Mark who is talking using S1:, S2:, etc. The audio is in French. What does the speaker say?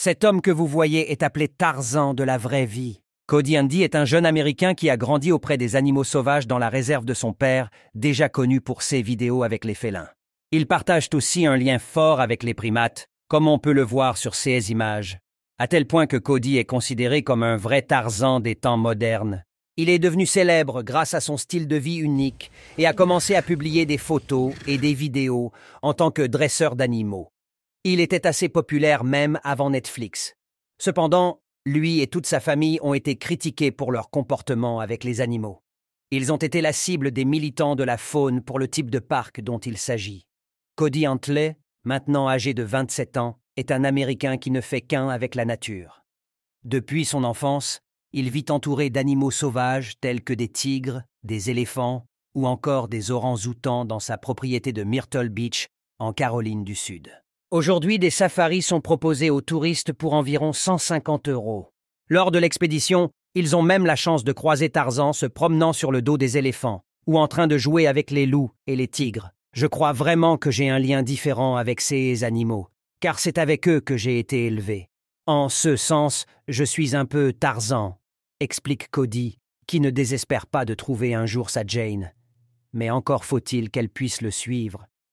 S1: Cet homme que vous voyez est appelé Tarzan de la vraie vie. Cody Andy est un jeune Américain qui a grandi auprès des animaux sauvages dans la réserve de son père, déjà connu pour ses vidéos avec les félins. Ils partagent aussi un lien fort avec les primates, comme on peut le voir sur ces images, à tel point que Cody est considéré comme un vrai Tarzan des temps modernes. Il est devenu célèbre grâce à son style de vie unique et a commencé à publier des photos et des vidéos en tant que dresseur d'animaux. Il était assez populaire même avant Netflix. Cependant, lui et toute sa famille ont été critiqués pour leur comportement avec les animaux. Ils ont été la cible des militants de la faune pour le type de parc dont il s'agit. Cody Huntley, maintenant âgé de 27 ans, est un Américain qui ne fait qu'un avec la nature. Depuis son enfance, il vit entouré d'animaux sauvages tels que des tigres, des éléphants ou encore des orangs-outans dans sa propriété de Myrtle Beach, en Caroline du Sud. Aujourd'hui, des safaris sont proposés aux touristes pour environ 150 euros. Lors de l'expédition, ils ont même la chance de croiser Tarzan se promenant sur le dos des éléphants ou en train de jouer avec les loups et les tigres. Je crois vraiment que j'ai un lien différent avec ces animaux, car c'est avec eux que j'ai été élevé. En ce sens, je suis un peu Tarzan, explique Cody, qui ne désespère pas de trouver un jour sa Jane. Mais encore faut-il qu'elle puisse le suivre.